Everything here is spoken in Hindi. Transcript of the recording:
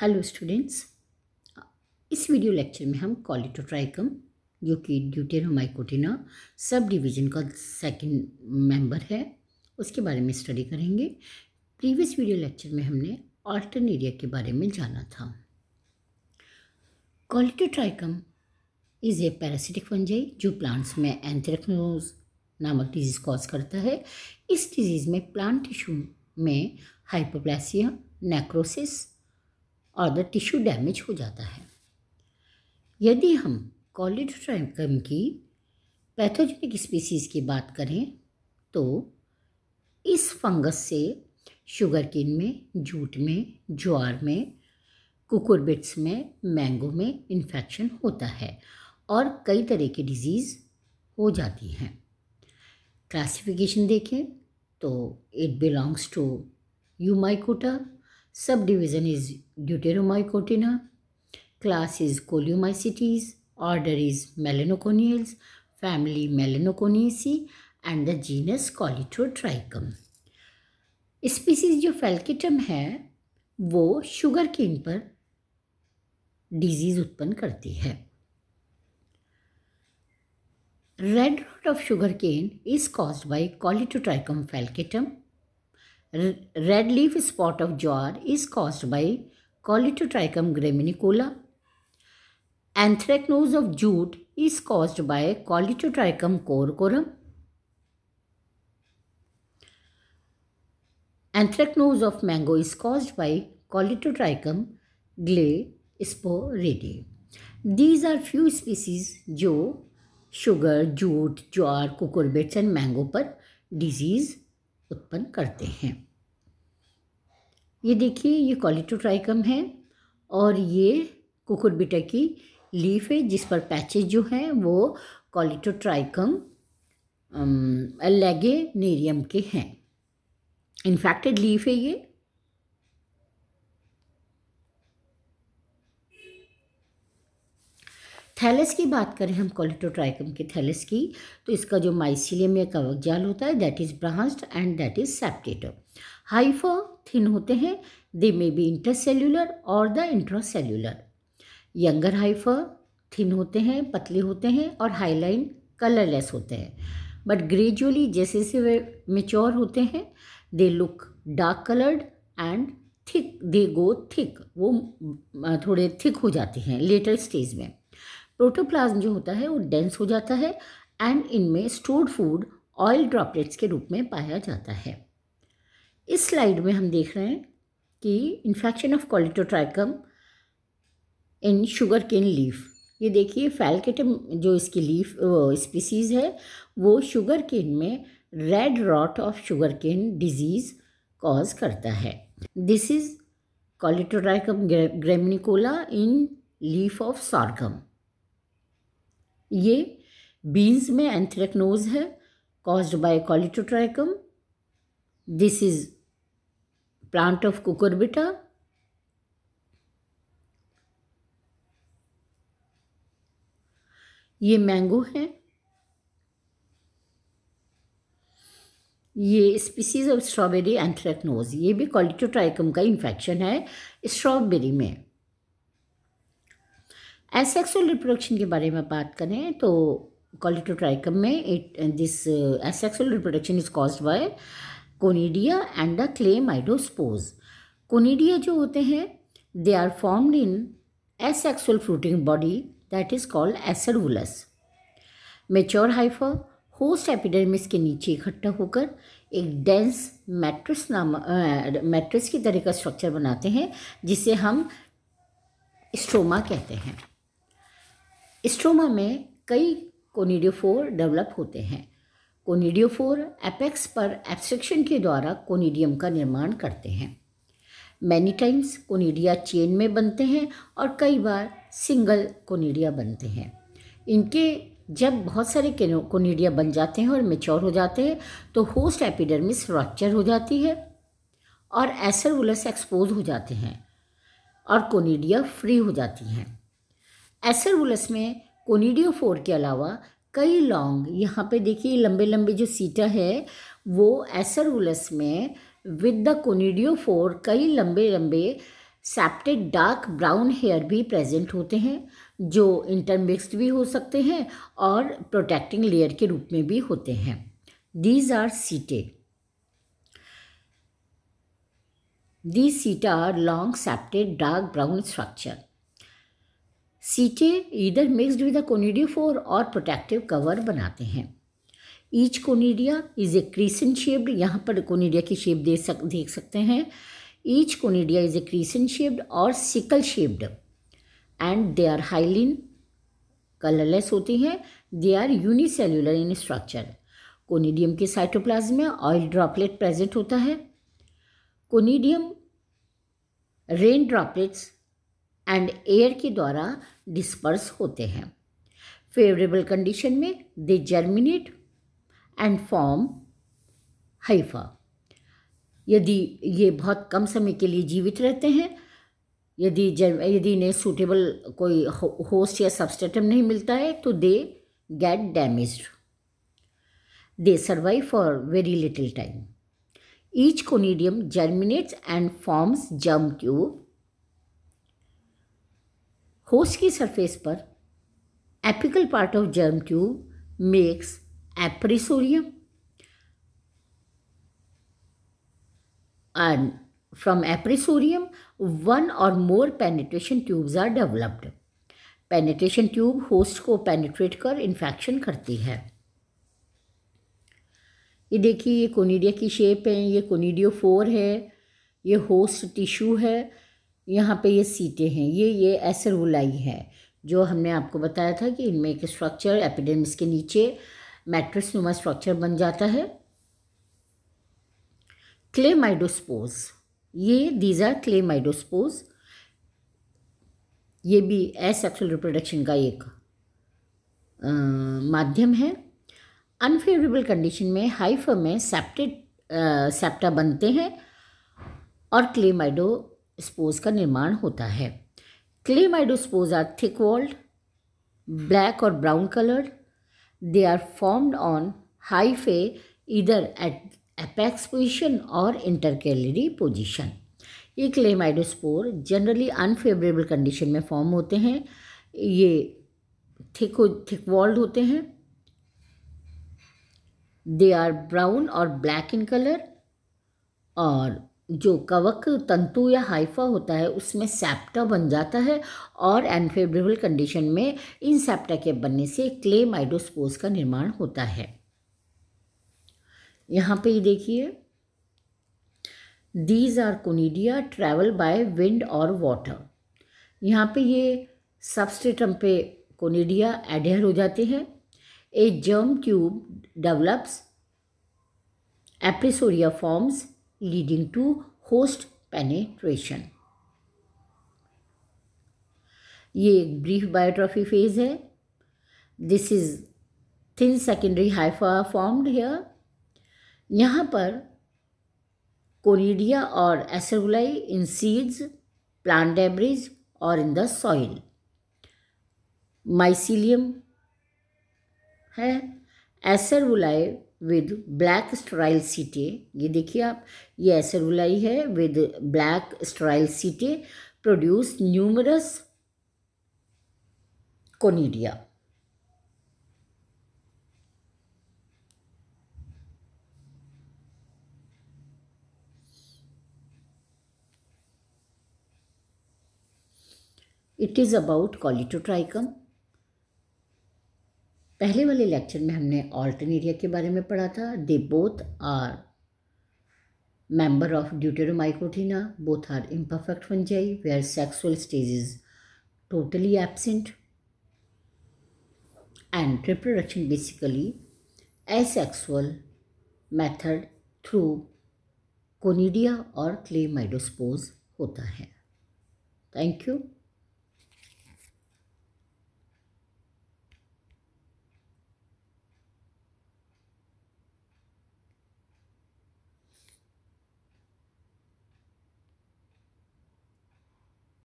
हेलो स्टूडेंट्स इस वीडियो लेक्चर में हम कॉलिटोट्राइकम जो कि ड्यूटेरोमाइकोटिना सब डिवीज़न का सेकंड मेंबर है उसके बारे में स्टडी करेंगे प्रीवियस वीडियो लेक्चर में हमने एरिया के बारे में जाना था Colletotrichum is a parasitic fungi जो प्लांट्स में एंथ्रेक्नोज नामक डिजीज़ कॉज करता है इस डिजीज़ में प्लांट टिश्यू में हाइपोप्लासिया नेक्रोसिस और द टिश्यू डैमेज हो जाता है यदि हम कॉलिडोट्राइकम की पैथोजेनिक स्पीसीज़ की बात करें तो इस फंगस से शुगर किन में जूट में ज्वार में कुकुरबिट्स में मैंगो में इन्फेक्शन होता है और कई तरह की डिजीज़ हो जाती हैं क्लासिफिकेशन देखें तो it belongs to Eumycota Subdivision is deuteromycotina, class is columycetes, order is melanocorneals, family melanocorneaceae and the genus Colitrotrichum. Species जो फेल्किटम है वो शुगर केन पर डिजीज उत्पन्न करती है red rot of sugar cane is caused by Colletotrichum falcatum red leaf spot of jar is caused by Colitotrichum graminicola. Anthracnose of jute is caused by Colitotrichum corcorum. Anthracnose of mango is caused by Colitotrichum glaesporidae. These are few species जो sugar, jute, jar, cucurbits and mango, पर disease. उत्पन्न करते हैं ये देखिए ये कॉलिटोट्राइकम है और ये कुकुरबिटा की लीफ है जिस पर पैचेज जो हैं वो कॉलिटोट्राइकम लेगे नेरियम के हैं इन्फेक्टेड लीफ है ये थैलेस की बात करें हम कॉलिटोट्राइकम के थैलेस की तो इसका जो माइसिलियम या कवक जाल होता है that is branched and that is septate hypha thin होते हैं दे मे बी इंटरसेल्यूलर और the intracellular younger hypha thin होते हैं पतले होते हैं और हाईलाइन कलरलेस होते हैं बट ग्रेजुअली जैसे जैसे वे मेच्योर होते हैं they look dark coloured and thick they go thick वो थोड़े थिक हो जाते हैं लेटर स्टेज में प्रोटोप्लाज्म जो होता है वो डेंस हो जाता है एंड इनमें स्टोर्ड फूड ऑयल ड्रॉपलेट्स के रूप में पाया जाता है इस स्लाइड में हम देख रहे हैं कि infection of Colletotrichum in sugar cane leaf ये देखिए फैलकेटम जो इसकी लीफ स्पीसीज है वो शुगर केन में red rot of sugar cane disease cause करता है this is Colletotrichum graminicola in leaf of sorghum ये बीन्स में एंथ्रेक्नोज है caused by Colletotrichum this is plant of Cucurbita ये मैंगो है ये स्पीसीज ऑफ स्ट्रॉबेरी एंथ्रेक्नोज ये भी कॉलिटोट्राइकम का इन्फेक्शन है स्ट्रॉबेरी में एंड सेक्सुअल रिप्रोडक्शन के बारे में बात करें तो कॉलिटोट्राइकम में it this sexual reproduction is cause by conidia and the chlamydospores कोनीडिया जो होते हैं they are formed in asexual fruiting body that is called acervulus mature hyphae host epidermis के नीचे इकट्ठा होकर एक डेंस मैट्रिस नाम मैट्रिस uh, की तरह का स्ट्रक्चर बनाते हैं जिसे हम स्ट्रोमा कहते हैं स्ट्रोमा में कई कोनिडियोफोर डेवलप होते हैं कोनिडियोफोर एपेक्स पर एब्स्ट्रक्शन के द्वारा कोनिडियम का निर्माण करते हैं मैनी टाइम्स कोनिडिया चेन में बनते हैं और कई बार सिंगल कोनिडिया बनते हैं इनके जब बहुत सारे कोनिडिया बन जाते हैं और मेच्योर हो जाते हैं तो होस्ट एपिडर्मिस रॉक्चर हो जाती है और एसरवुलस एक्सपोज हो जाते हैं और कोनिडिया फ्री हो जाती हैं एसरवुलस में फोर के अलावा कई लॉन्ग यहाँ पे देखिए लंबे लंबे जो सीटा है वो एसरवुलस में विद द कोनीडियो फोर कई लंबे लंबे सेप्टेड डार्क ब्राउन हेयर भी प्रेजेंट होते हैं जो इंटरमिक्सड भी हो सकते हैं और प्रोटेक्टिंग लेयर के रूप में भी होते हैं these are setae these seta are long septate dark brown structure setae इधर मिक्सड विद अ फोर और प्रोटेक्टिव कवर बनाते हैं each conidia is a crescent shaped यहाँ पर कोनीडिया की शेप देख सक देख सकते हैं each conidia is a crescent shaped और sickle shaped and they are hyaline colourless होती हैं they are unicellular in structure conidium के साइटोप्लाज्म में ऑयल ड्रॉपलेट प्रेजेंट होता है conidium rain droplets and air के द्वारा डिस्पर्स होते हैं फेवरेबल कंडीशन में they germinate and form hypha यदि ये बहुत कम समय के लिए जीवित रहते हैं यदि जर्म यदि इन्हें सूटेबल कोई होस्ट या सब्सटेटम नहीं मिलता है तो they get damage they survive for very little time each conidium germinates and forms germ tube host की सरफेस पर apical part of germ tube makes appressorium and from appressorium one और more penetration tubes are developed penetration tube host को पेनिट्रेट कर इन्फेक्शन करती है ये देखिए ये कोनीडिया की शेप है ये कोनीडियो फोर है ये होस्ट टिश्यू है यहाँ पे ये सीटें हैं ये ये एसरवलाई है जो हमने आपको बताया था कि इनमें एक स्ट्रक्चर एपिडेमिस के नीचे मैट्रिक्स नुमा स्ट्रक्चर बन जाता है क्ले माइडोस्पोज ये दीज आर क्ले माइडोस्पोज ये भी एसेक्सुअल रिप्रोडक्शन का एक आ, माध्यम है अनफेवरेबल कंडीशन में हाइफर में सेप्टेड सेप्टा बनते हैं और क्ले माइडो स्पोज का निर्माण होता है chlamydospores are thick walled black और brown coloured they are formed on hyphae इधर एट एपेक्स पोजिशन और इंटरकेलरी पोजिशन ये माइडोस्पोर जनरली अनफेवरेबल कंडीशन में फॉर्म होते हैं ये थिक थिक वॉल्ड होते हैं दे आर ब्राउन और ब्लैक इन कलर और जो कवक तंतु या हाइफा होता है उसमें सेप्टा बन जाता है और अनफेवरेबल कंडीशन में इन सैप्टा के बनने से क्ले माइडोस्पोज का निर्माण होता है यहाँ पे ये देखिए these are conidia travel by wind और वाटर यहाँ पे ये सबस्टेटम पे कोनीडिया एडहर हो जाते हैं a germ tube develops appressoria forms leading to host penetration. ये एक ब्रीफ बायोट्रॉफी फेज है this is thin secondary hypha formed here यहाँ पर कोरिडिया और acervuli in seeds plant average और इन द सॉइल माइसिलियम है एसरवलाई विद ब्लैक स्ट्राइल सीटें ये देखिए आप ये ऐसे रुलाई है with black sterile setae produce numerous conidia it is about Colitotrichum पहले वाले लेक्चर में हमने ऑल्टन एरिया के बारे में पढ़ा था they both are member of Deuteromycotina both are imperfect fungi वे are sexual stage is totally absent and reproduction basically asexual method through conidia और क्ले माइडोस्पोज होता है थैंक यू